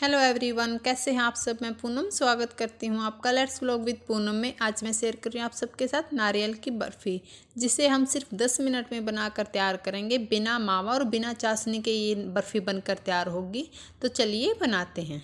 hello everyone कैसे हैं आप सब मैं पूनम स्वागत करती हूं आपका लेट्स व्लॉग विद पूनम में आज मैं शेयर कर रही हूँ आप सबके साथ नारियल की बर्फ़ी जिसे हम सिर्फ दस मिनट में बनाकर तैयार करेंगे बिना मावा और बिना चाशनी के ये बर्फ़ी बनकर तैयार होगी तो चलिए बनाते हैं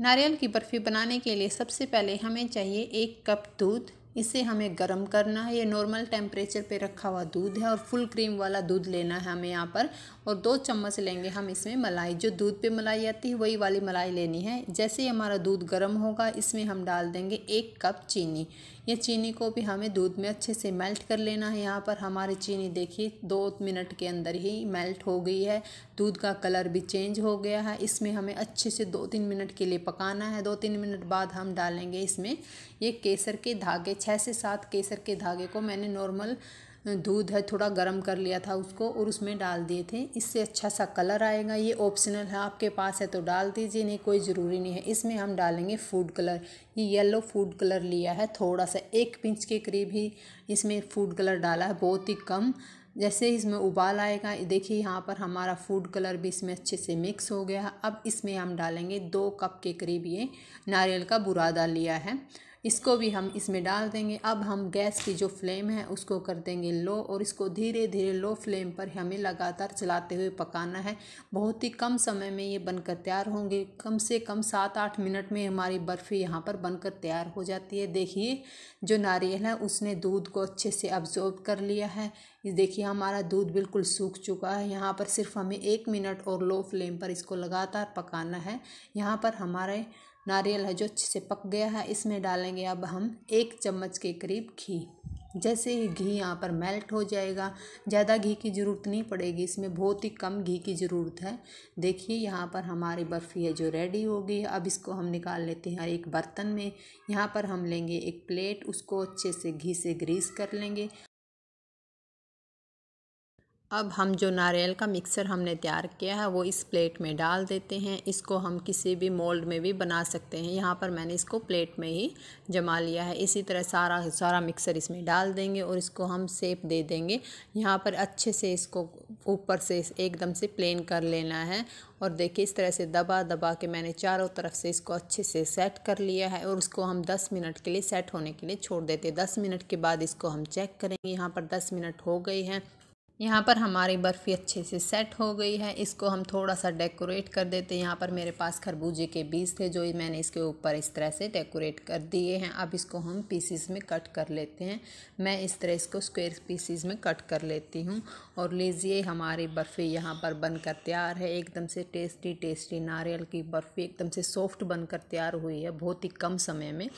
नारियल की बर्फ़ी बनाने के लिए सबसे पहले हमें चाहिए एक कप दूध इसे हमें गर्म करना है ये नॉर्मल टेम्परेचर पे रखा हुआ दूध है और फुल क्रीम वाला दूध लेना है हमें यहाँ पर और दो चम्मच लेंगे हम इसमें मलाई जो दूध पे मलाई आती है वही वाली मलाई लेनी है जैसे ही हमारा दूध गर्म होगा इसमें हम डाल देंगे एक कप चीनी ये चीनी को भी हमें दूध में अच्छे से मेल्ट कर लेना है यहाँ पर हमारी चीनी देखिए दो मिनट के अंदर ही मेल्ट हो गई है दूध का कलर भी चेंज हो गया है इसमें हमें अच्छे से दो तीन मिनट के लिए पकाना है दो तीन मिनट बाद हम डालेंगे इसमें ये केसर के धागे छः से सात केसर के धागे को मैंने नॉर्मल दूध है थोड़ा गर्म कर लिया था उसको और उसमें डाल दिए थे इससे अच्छा सा कलर आएगा ये ऑप्शनल है आपके पास है तो डाल दीजिए नहीं कोई ज़रूरी नहीं है इसमें हम डालेंगे फूड कलर ये येलो फूड कलर लिया है थोड़ा सा एक पिंच के करीब ही इसमें फूड कलर डाला है बहुत ही कम जैसे ही इसमें उबाल आएगा देखिए यहाँ पर हमारा फूड कलर भी इसमें अच्छे से मिक्स हो गया है अब इसमें हम डालेंगे दो कप के करीब ये नारियल का बुरादा लिया है इसको भी हम इसमें डाल देंगे अब हम गैस की जो फ्लेम है उसको कर देंगे लो और इसको धीरे धीरे लो फ्लेम पर हमें लगातार चलाते हुए पकाना है बहुत ही कम समय में ये बनकर तैयार होंगे कम से कम सात आठ मिनट में हमारी बर्फ़ी यहाँ पर बनकर तैयार हो जाती है देखिए जो नारियल है उसने दूध को अच्छे से अब्जॉर्ब कर लिया है देखिए हमारा दूध बिल्कुल सूख चुका है यहाँ पर सिर्फ हमें एक मिनट और लो फ्लेम पर इसको लगातार पकाना है यहाँ पर हमारे नारियल है जो अच्छे से पक गया है इसमें डालेंगे अब हम एक चम्मच के करीब घी जैसे ही घी यहाँ पर मेल्ट हो जाएगा ज़्यादा घी की ज़रूरत नहीं पड़ेगी इसमें बहुत ही कम घी की ज़रूरत है देखिए यहाँ पर हमारी बर्फ़ी है जो रेडी हो गई अब इसको हम निकाल लेते हैं एक बर्तन में यहाँ पर हम लेंगे एक प्लेट उसको अच्छे से घी से ग्रीस कर लेंगे अब हम जो नारियल का मिक्सर हमने तैयार किया है वो इस प्लेट में डाल देते हैं इसको हम किसी भी मोल्ड में भी बना सकते हैं यहाँ पर मैंने इसको प्लेट में ही जमा लिया है इसी तरह सारा सारा मिक्सर इसमें डाल देंगे और इसको हम सेप दे देंगे यहाँ पर अच्छे से इसको ऊपर से एकदम से प्लेन कर लेना है और देखिए इस तरह से दबा दबा के मैंने चारों तरफ से इसको अच्छे से सेट कर लिया है और उसको हम 10 मिनट के लिए सेट होने के लिए छोड़ देते हैं 10 मिनट के बाद इसको हम चेक करेंगे यहाँ पर 10 मिनट हो गई हैं यहाँ पर हमारी बर्फ़ी अच्छे से सेट हो गई है इसको हम थोड़ा सा डेकोरेट कर देते हैं यहाँ पर मेरे पास खरबूजे के बीज थे जो मैंने इसके ऊपर इस तरह से डेकोरेट कर दिए हैं अब इसको हम पीसीस में कट कर लेते हैं मैं इस तरह इसको स्क्वायर पीसीस में कट कर लेती हूँ और लीजिए हमारी बर्फ़ी यहाँ पर बनकर तैयार है एकदम से टेस्टी टेस्टी नारियल की बर्फ़ी एकदम से सॉफ्ट बनकर तैयार हुई है बहुत ही कम समय में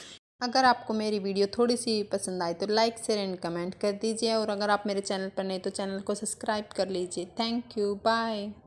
अगर आपको मेरी वीडियो थोड़ी सी पसंद आई तो लाइक शेयर एंड कमेंट कर दीजिए और अगर आप मेरे चैनल पर नहीं तो चैनल को सब्सक्राइब कर लीजिए थैंक यू बाय